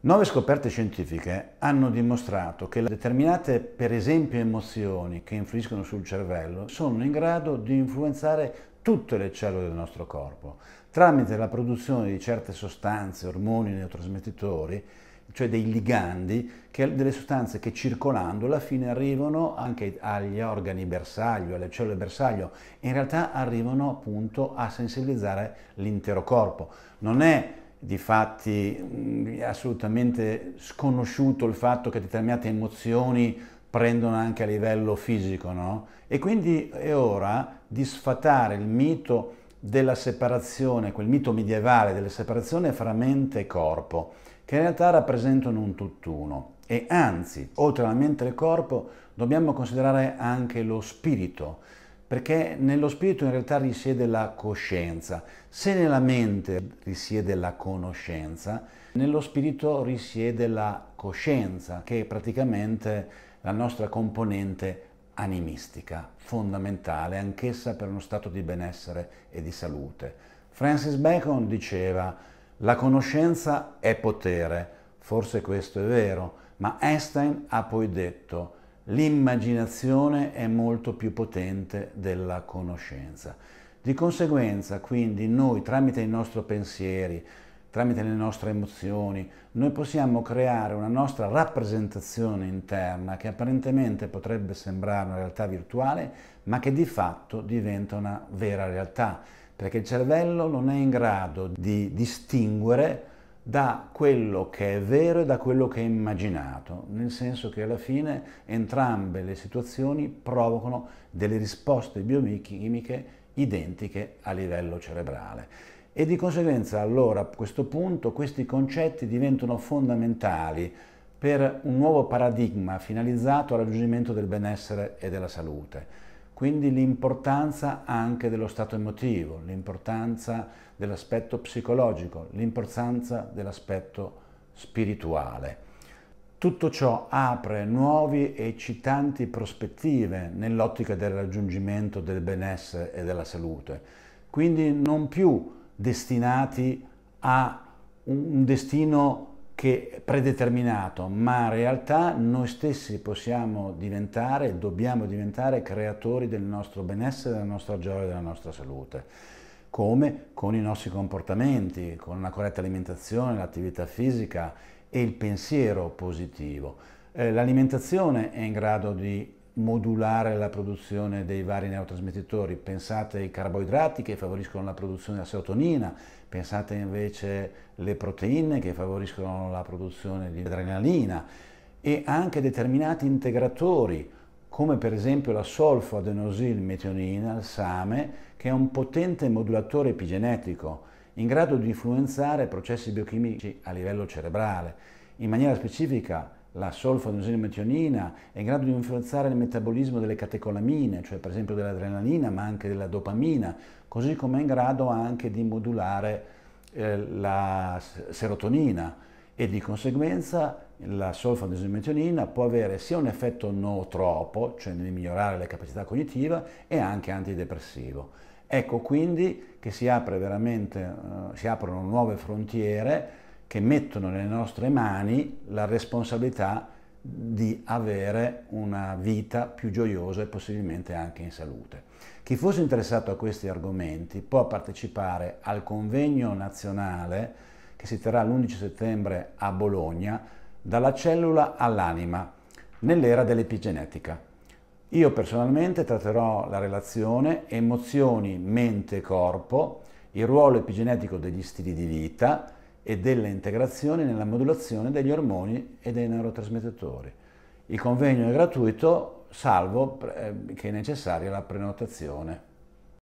Nuove scoperte scientifiche hanno dimostrato che determinate, per esempio, emozioni che influiscono sul cervello sono in grado di influenzare tutte le cellule del nostro corpo tramite la produzione di certe sostanze, ormoni, neurotrasmettitori, cioè dei ligandi, che, delle sostanze che circolando alla fine arrivano anche agli organi bersaglio, alle cellule bersaglio, in realtà arrivano appunto a sensibilizzare l'intero corpo. Non è Difatti mm, è assolutamente sconosciuto il fatto che determinate emozioni prendono anche a livello fisico, no? E quindi è ora di sfatare il mito della separazione, quel mito medievale della separazione fra mente e corpo, che in realtà rappresentano un tutt'uno. E anzi, oltre alla mente e al corpo, dobbiamo considerare anche lo spirito, perché nello spirito in realtà risiede la coscienza, se nella mente risiede la conoscenza, nello spirito risiede la coscienza, che è praticamente la nostra componente animistica, fondamentale anch'essa per uno stato di benessere e di salute. Francis Bacon diceva, la conoscenza è potere, forse questo è vero, ma Einstein ha poi detto, L'immaginazione è molto più potente della conoscenza. Di conseguenza, quindi, noi tramite i nostri pensieri, tramite le nostre emozioni, noi possiamo creare una nostra rappresentazione interna che apparentemente potrebbe sembrare una realtà virtuale, ma che di fatto diventa una vera realtà, perché il cervello non è in grado di distinguere da quello che è vero e da quello che è immaginato, nel senso che alla fine entrambe le situazioni provocano delle risposte biochimiche identiche a livello cerebrale. E di conseguenza allora a questo punto questi concetti diventano fondamentali per un nuovo paradigma finalizzato al raggiungimento del benessere e della salute. Quindi l'importanza anche dello stato emotivo, l'importanza dell'aspetto psicologico, l'importanza dell'aspetto spirituale. Tutto ciò apre nuove e eccitanti prospettive nell'ottica del raggiungimento del benessere e della salute, quindi non più destinati a un destino che predeterminato, ma in realtà noi stessi possiamo diventare, dobbiamo diventare creatori del nostro benessere, della nostra gioia, della nostra salute. Come? Con i nostri comportamenti, con una corretta alimentazione, l'attività fisica e il pensiero positivo. Eh, l'alimentazione è in grado di modulare la produzione dei vari neurotrasmettitori. Pensate ai carboidrati che favoriscono la produzione della serotonina, pensate invece alle proteine che favoriscono la produzione di adrenalina e anche determinati integratori come per esempio la solfoadenosil metionina, il SAME, che è un potente modulatore epigenetico in grado di influenzare processi biochimici a livello cerebrale. In maniera specifica la solfa è in grado di influenzare il metabolismo delle catecolamine, cioè per esempio dell'adrenalina, ma anche della dopamina, così come è in grado anche di modulare eh, la serotonina e di conseguenza la solfa può avere sia un effetto nootropo, cioè nel migliorare la capacità cognitiva, e anche antidepressivo. Ecco quindi che si, veramente, eh, si aprono nuove frontiere che mettono nelle nostre mani la responsabilità di avere una vita più gioiosa e possibilmente anche in salute. Chi fosse interessato a questi argomenti può partecipare al convegno nazionale che si terrà l'11 settembre a Bologna, dalla cellula all'anima, nell'era dell'epigenetica. Io personalmente tratterò la relazione emozioni, mente, corpo, il ruolo epigenetico degli stili di vita, e della integrazione nella modulazione degli ormoni e dei neurotrasmettitori. Il convegno è gratuito, salvo eh, che è necessaria la prenotazione.